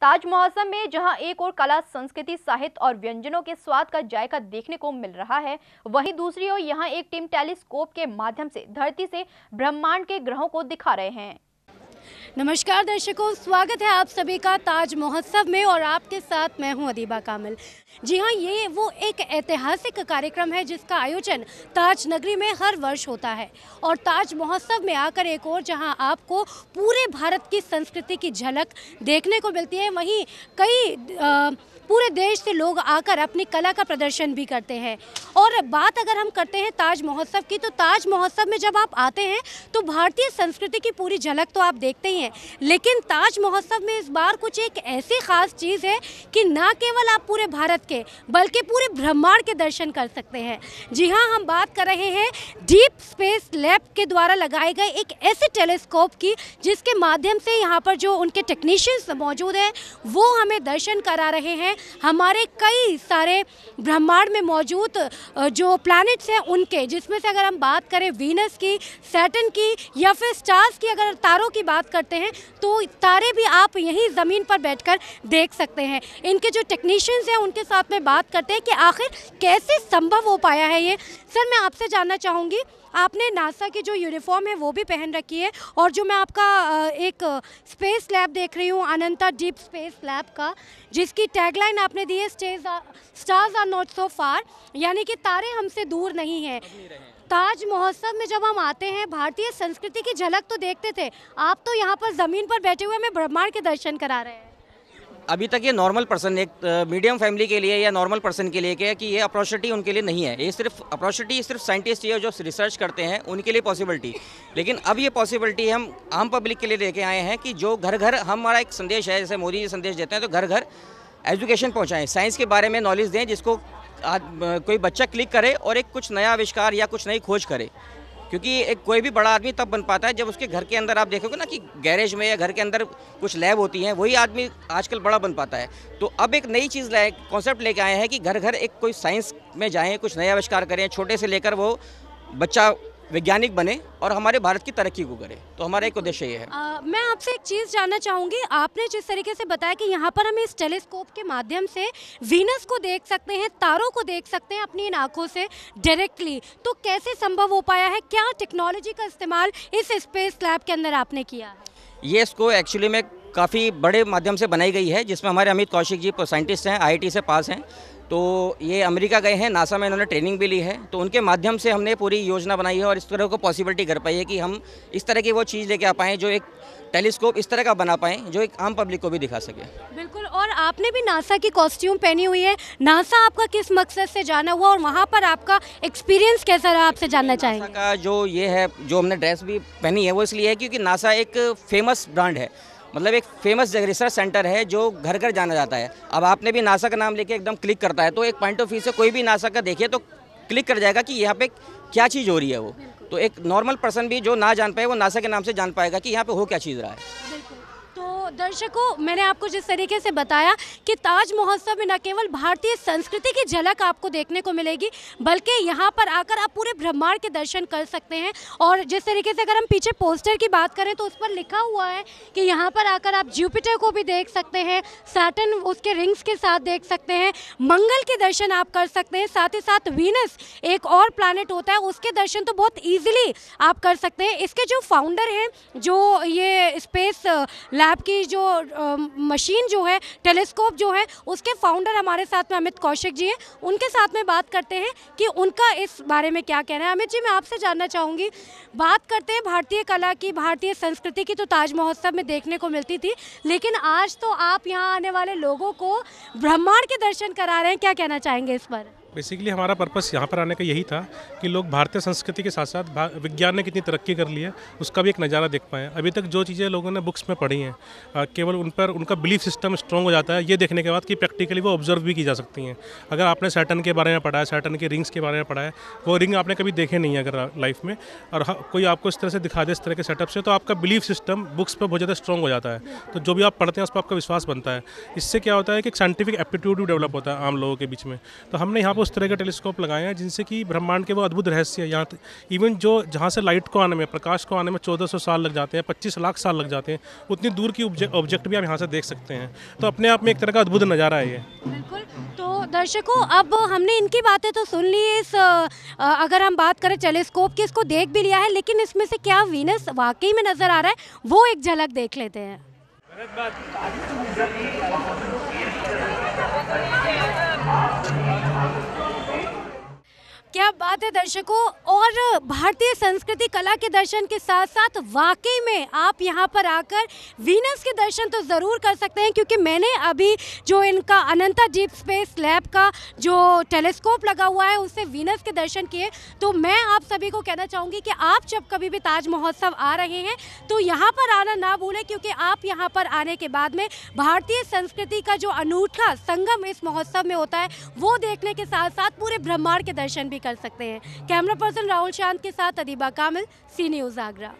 ताज महोत्सव में जहां एक और कला संस्कृति साहित्य और व्यंजनों के स्वाद का जायका देखने को मिल रहा है वहीं दूसरी ओर यहां एक टीम टेलीस्कोप के माध्यम से धरती से ब्रह्मांड के ग्रहों को दिखा रहे हैं नमस्कार दर्शकों स्वागत है आप सभी का ताज महोत्सव में और आपके साथ मैं हूं अदीबा कामिल जी हां ये वो एक ऐतिहासिक कार्यक्रम है जिसका आयोजन ताज नगरी में हर वर्ष होता है और ताज महोत्सव में आकर एक और जहां आपको पूरे भारत की संस्कृति की झलक देखने को मिलती है वहीं कई आ, पूरे देश से लोग आकर अपनी कला का प्रदर्शन भी करते हैं और बात अगर हम करते हैं ताज महोत्सव की तो ताज महोत्सव में जब आप आते हैं तो भारतीय संस्कृति की पूरी झलक तो आप देख देखते ही हैं लेकिन ताज महोत्सव में इस बार कुछ एक ऐसी ख़ास चीज़ है कि ना केवल आप पूरे भारत के बल्कि पूरे ब्रह्मांड के दर्शन कर सकते हैं जी हाँ हम बात कर रहे हैं डीप स्पेस लैब के द्वारा लगाए गए एक ऐसे टेलीस्कोप की जिसके माध्यम से यहाँ पर जो उनके टेक्नीशियंस मौजूद हैं वो हमें दर्शन करा रहे हैं हमारे कई सारे ब्रह्मांड में मौजूद जो प्लैनेट्स हैं उनके जिसमें से अगर हम बात करें वीनस की सैटन की या फिर स्टार्स की अगर तारों की बात बात करते हैं तो तारे भी आप यहीं ज़मीन पर बैठकर देख सकते हैं इनके जो टेक्नीशियंस हैं उनके साथ में बात करते हैं कि आखिर कैसे संभव हो पाया है ये सर मैं आपसे जानना चाहूँगी आपने नासा की जो यूनिफॉर्म है वो भी पहन रखी है और जो मैं आपका एक स्पेस लैब देख रही हूँ अनंता डीप स्पेस लैब का जिसकी टैगलाइन आपने दी है stage stars are not so far यानी कि तारे हमसे दूर नहीं हैं ताज महोत्सव में जब हम आते हैं भारतीय संस्कृति की झलक तो देखते थे आप तो यहाँ पर ज़मीन पर बैठे हुए हमें ब्रह्मांड के दर्शन करा रहे हैं अभी तक ये नॉर्मल पर्सन एक मीडियम फैमिली के लिए या नॉर्मल पर्सन के लिए क्या है कि ये अपॉर्चुनिटी उनके लिए नहीं है ये सिर्फ अपॉर्चुनिटी सिर्फ साइंटिस्ट या जो रिसर्च करते हैं उनके लिए पॉसिबिलिटी लेकिन अब ये पॉसिबिलिटी हम आम पब्लिक के लिए लेके आए हैं कि जो घर घर हमारा एक संदेश है जैसे मोदी जी संदेश देते हैं तो घर घर एजुकेशन पहुँचाएँ साइंस के बारे में नॉलेज दें जिसको कोई बच्चा क्लिक करे और एक कुछ नया आविष्कार या कुछ नई खोज करे क्योंकि एक कोई भी बड़ा आदमी तब बन पाता है जब उसके घर के अंदर आप देखोगे ना कि गैरेज में या घर के अंदर कुछ लैब होती हैं वही आदमी आजकल बड़ा बन पाता है तो अब एक नई चीज़ लाए कॉन्सेप्ट लेके आए हैं कि घर घर एक कोई साइंस में जाएँ कुछ नया आविष्कार करें छोटे से लेकर वो बच्चा वैज्ञानिक बने और हमारे भारत की तरक्की को करे तो हमारा एक उद्देश्य ये है आ, मैं आपसे एक चीज़ जानना चाहूँगी आपने जिस तरीके से बताया कि यहाँ पर हम इस टेलीस्कोप के माध्यम से वीनस को देख सकते हैं तारों को देख सकते हैं अपनी इन आँखों से डायरेक्टली तो कैसे संभव हो पाया है क्या टेक्नोलॉजी का इस्तेमाल इस स्पेस लैब के अंदर आपने किया है ये इसको एक्चुअली में काफ़ी बड़े माध्यम से बनाई गई है जिसमें हमारे अमित कौशिक जी साइंटिस्ट हैं आई से पास हैं तो ये अमेरिका गए हैं नासा में इन्होंने ट्रेनिंग भी ली है तो उनके माध्यम से हमने पूरी योजना बनाई है और इस तरह को पॉसिबिलिटी कर पाई है कि हम इस तरह की वो चीज़ लेके आ पाएँ जो एक टेलीस्कोप इस तरह का बना पाएँ जो एक आम पब्लिक को भी दिखा सके बिल्कुल और आपने भी नासा की कॉस्ट्यूम पहनी हुई है नासा आपका किस मकसद से जाना हुआ और वहाँ पर आपका एक्सपीरियंस कैसा रहा आपसे जानना चाहिए का जो ये है जो हमने ड्रेस भी पहनी है वो इसलिए है क्योंकि नासा एक फेमस ब्रांड है मतलब एक फेमस रिसर्च सेंटर है जो घर घर जाना जाता है अब आपने भी नासा का नाम लेके एकदम क्लिक करता है तो एक पॉइंट ऑफ व्यू से कोई भी नासा का देखिए तो क्लिक कर जाएगा कि यहाँ पे क्या चीज़ हो रही है वो तो एक नॉर्मल पर्सन भी जो ना जान पाए वो नासा के नाम से जान पाएगा कि यहाँ पे हो क्या चीज़ रहा है दर्शकों मैंने आपको जिस तरीके से बताया कि ताज महोत्सव में न केवल भारतीय संस्कृति की झलक आपको देखने को मिलेगी बल्कि यहाँ पर आकर आप पूरे ब्रह्मांड के दर्शन कर सकते हैं और जिस तरीके से अगर हम पीछे पोस्टर की बात करें तो उस पर लिखा हुआ है कि यहाँ पर आकर आप जुपिटर को भी देख सकते हैं सैटन उसके रिंग्स के साथ देख सकते हैं मंगल के दर्शन आप कर सकते हैं साथ ही साथ वीनस एक और प्लानट होता है उसके दर्शन तो बहुत ईजिली आप कर सकते हैं इसके जो फाउंडर हैं जो ये स्पेस लैब की की जो मशीन जो है टेलीस्कोप जो है उसके फाउंडर हमारे साथ में अमित कौशिक जी हैं उनके साथ में बात करते हैं कि उनका इस बारे में क्या कहना है अमित जी मैं आपसे जानना चाहूँगी बात करते हैं भारतीय कला की भारतीय संस्कृति की तो ताज महोत्सव में देखने को मिलती थी लेकिन आज तो आप यहाँ आने वाले लोगों को ब्रह्मांड के दर्शन करा रहे हैं क्या कहना चाहेंगे इस पर बेसिकली हमारा पर्पस यहाँ पर आने का यही था कि लोग भारतीय संस्कृति के साथ साथ विज्ञान ने कितनी तरक्की कर ली है उसका भी एक नज़ारा देख पाएँ अभी तक जो चीज़ें लोगों ने बुक्स में पढ़ी हैं केवल उन पर उनका बिलीफ सिस्टम स्ट्रॉन्ग हो जाता है ये देखने के बाद कि प्रैक्टिकली वो ऑब्जर्व भी की जा सकती हैं अगर आपने सैटन के बारे में पढ़ा है सैटन के रिंग्स के बारे में पढ़ा है वो रिंग आपने कभी देखे नहीं है अगर लाइफ में और कोई आपको इस तरह से दिखा दे इस तरह के सेटअप से तो आपका बिलीफ सिस्टम बुक्स पर बहुत ज़्यादा स्ट्रॉन्ग हो जाता है तो जो भी आप पढ़ते हैं उस पर आपका विश्वास बनता है इससे क्या होता है कि एक साइंटिफिक एप्टीट्यूड भी डेवलप होता है आम लोगों के बीच में तो हमने यहाँ पर उस तरह के टेलीस्कोप लगाए हैं जिनसे कि ब्रह्मांड के वो अद्भुत रहस्य यहाँ इवन तो जो जहाँ से लाइट को आने में प्रकाश को आने में चौदह साल लग जाते हैं पच्चीस लाख साल लग जाते हैं उतनी दूर की ऑब्जेक्ट भी आप यहाँ से देख सकते हैं तो अपने आप में एक तरह का अद्भुत नज़ारा है ये बिल्कुल तो दर्शकों अब हमने इनकी बातें तो सुन ली इस अगर हम बात करें टेलीस्कोप की इसको देख भी लिया है लेकिन इसमें से क्या वीनस वाकई में नज़र आ रहा है वो एक झलक देख लेते हैं बात क्या बात है दर्शकों और भारतीय संस्कृति कला के दर्शन के साथ साथ वाकई में आप यहाँ पर आकर वीनस के दर्शन तो ज़रूर कर सकते हैं क्योंकि मैंने अभी जो इनका अनंता डीप स्पेस लैब का जो टेलीस्कोप लगा हुआ है उससे वीनस के दर्शन किए तो मैं आप सभी को कहना चाहूँगी कि आप जब कभी भी ताज महोत्सव आ रहे हैं तो यहाँ पर आना ना भूलें क्योंकि आप यहाँ पर आने के बाद में भारतीय संस्कृति का जो अनूठा संगम इस महोत्सव में होता है वो देखने के साथ साथ पूरे ब्रह्मांड के दर्शन भी भी कर सकते हैं कैमरा पर्सन राहुल शांत के साथ अदीबा कामिल सी न्यूज़ आगरा